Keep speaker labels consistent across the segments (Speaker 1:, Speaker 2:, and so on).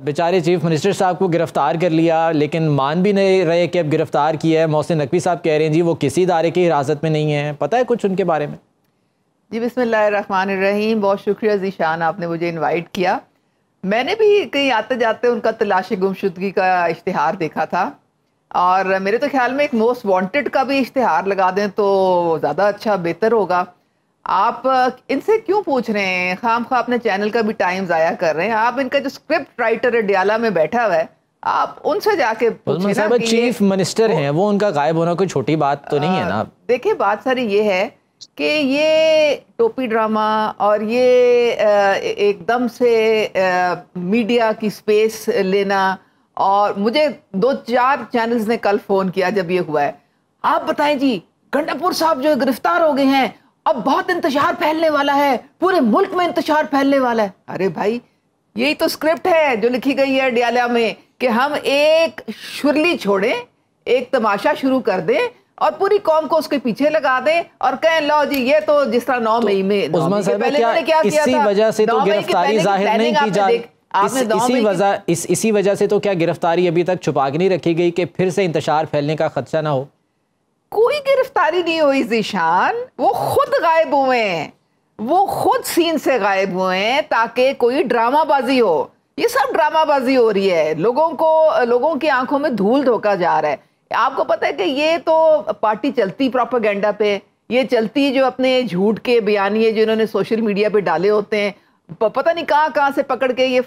Speaker 1: बेचारे chief minister साहब को गिरफ्तार कर लिया लेकिन मान भी नहीं रहे कि अब गिरफ्तार किया है मोहसिन नकवी साहब कह रहे हैं जी वो किसी इदारे की हिरासत में नहीं है पता है कुछ उनके बारे में
Speaker 2: जी बिसमान रहीम बहुत शुक्रिया जीशान आपने मुझे इनवाइट किया मैंने भी कहीं आते जाते उनका तलाश गुमशुदगी का इश्तहार देखा था और मेरे तो ख्याल में एक मोस्ट वांटेड का भी इश्तहार लगा दें तो ज़्यादा अच्छा बेहतर होगा आप इनसे क्यों पूछ रहे हैं खाम खा अपने चैनल का भी टाइम ज़ाया कर रहे हैं आप इनका जो स्क्रिप्ट राइटर है डियाला में बैठा हुआ है आप उनसे जाके साहब चीफ
Speaker 1: मिनिस्टर हैं वो उनका गायब होना कोई छोटी बात तो नहीं है ना
Speaker 2: देखिए बात सारी ये है कि ये टोपी ड्रामा और ये एकदम से मीडिया की स्पेस लेना और मुझे दो चार चैनल्स ने कल फ़ोन किया जब ये हुआ है आप बताएं जी गंडापुर साहब जो गिरफ्तार हो गए हैं अब बहुत इंतजार फैलने वाला है पूरे मुल्क में इंतजार फैलने वाला है अरे भाई यही तो स्क्रिप्ट है जो लिखी गई है डियाला में कि हम एक शुरली छोड़ें एक तमाशा शुरू कर दें और पूरी कौम को उसके पीछे लगा दे और कहें लो जी ये तो जिस तरह नौ तो मई में इसी वजह से तो गिरफ्तारी इसी वजह
Speaker 1: इसी वजह से तो क्या गिरफ्तारी अभी तक छुपा के नहीं रखी गई कि फिर से इंतजार फैलने का खदशा ना हो
Speaker 2: कोई गिरफ्तारी नहीं हुई जीशान वो खुद गायब हुए हैं वो खुद सीन से गायब हुए हैं ताकि कोई ड्रामाबाजी हो ये सब ड्रामाबाजी हो रही है लोगों को लोगों की आंखों में धूल धोखा जा रहा है आपको पता है कि ये तो पार्टी चलती प्रोपागेंडा पे ये चलती जो अपने झूठ के बयानिए जो इन्होंने सोशल मीडिया पे डाले होते हैं पता नहीं कहाँ कहाँ से पकड़ के ये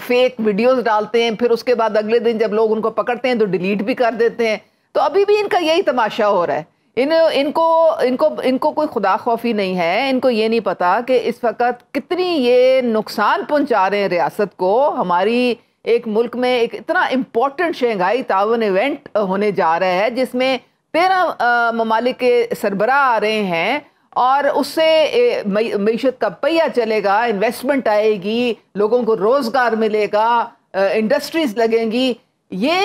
Speaker 2: फेक वीडियोस डालते हैं फिर उसके बाद अगले दिन जब लोग उनको पकड़ते हैं तो डिलीट भी कर देते हैं तो अभी भी इनका यही तमाशा हो रहा है इन इनको इनको इनको कोई खुदा खौफी नहीं है इनको ये नहीं पता कि इस वक्त कितनी ये नुकसान पहुंचा रहे हैं रियासत को हमारी एक मुल्क में एक इतना इम्पोर्टेंट शंघाई तावन इवेंट होने जा रहा है जिसमें तेरह ममालिक के सरबरा आ रहे हैं और उससे मीशत का पहिया चलेगा इन्वेस्टमेंट आएगी लोगों को रोज़गार मिलेगा इंडस्ट्रीज़ लगेंगी ये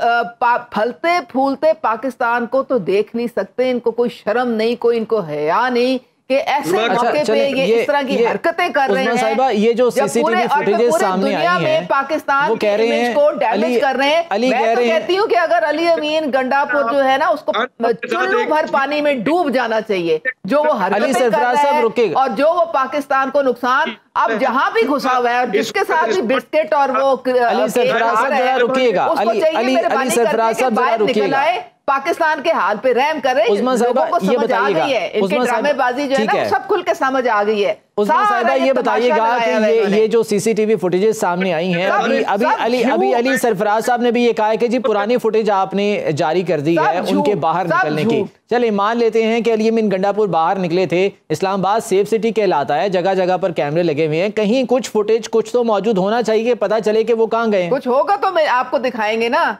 Speaker 2: फलते फूलते पाकिस्तान को तो देख नहीं सकते इनको कोई शर्म नहीं कोई इनको हया नहीं कि ऐसे मौके अच्छा, पे ये, ये इस तरह की हरकतें कर रहे हैं साहिबा ये जो सीसीटीवी सामने आई हैं पाकिस्तान वो कह रहे हैं को डैमेज कर तो रहे हैं कहती हूँ कि अगर अली अमीन गंडापुर जो है ना उसको चुल्लू भर पानी में डूब जाना चाहिए जो वो हरकतें कर रहे हैं और जो वो पाकिस्तान को नुकसान अब जहाँ भी घुसा हुआ है और जिसके साथ भी बिस्किट और वो अली सरफराज साहब रुकिएगा अली अली सरफराज साहब रुकिएगा पाकिस्तान के हाथ पे रहम कर रहे हैं लोगों को समझ आ गई है इनके ड्रामेबाजी जो है ना सब खुल के समझ आ गई है ये बताइएगा कि ये
Speaker 1: ये जो सीसीटीवी फुटेजेस सामने आई हैं अभी अभी अली अभी अली सरफराज साहब ने भी ये कहा है कि जी तो पुरानी फुटेज आपने जारी कर दी है उनके बाहर निकलने की चले मान लेते हैं कि अली मिन गंडापुर बाहर निकले थे इस्लामाबाद सेफ सिटी कहलाता है जगह जगह पर कैमरे लगे हुए हैं कहीं कुछ फुटेज कुछ तो मौजूद होना चाहिए पता चले कि वो कहाँ गए
Speaker 2: कुछ होगा तो मैं आपको दिखाएंगे ना